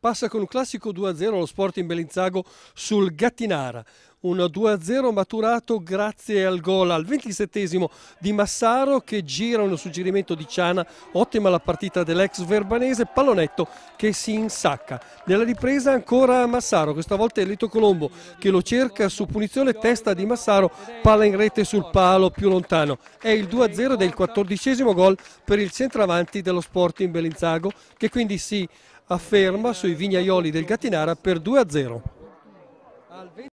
passa con un classico 2-0 lo Sporting Bellinzago sul Gattinara un 2-0 maturato grazie al gol al 27 di Massaro che gira un suggerimento di Ciana, ottima la partita dell'ex verbanese, pallonetto che si insacca. Nella ripresa ancora Massaro, questa volta è Lito Colombo che lo cerca su punizione, testa di Massaro, palla in rete sul palo più lontano. È il 2-0 del 14 gol per il centravanti dello Sporting Bellinzago che quindi si afferma sui vignaioli del Gattinara per 2-0.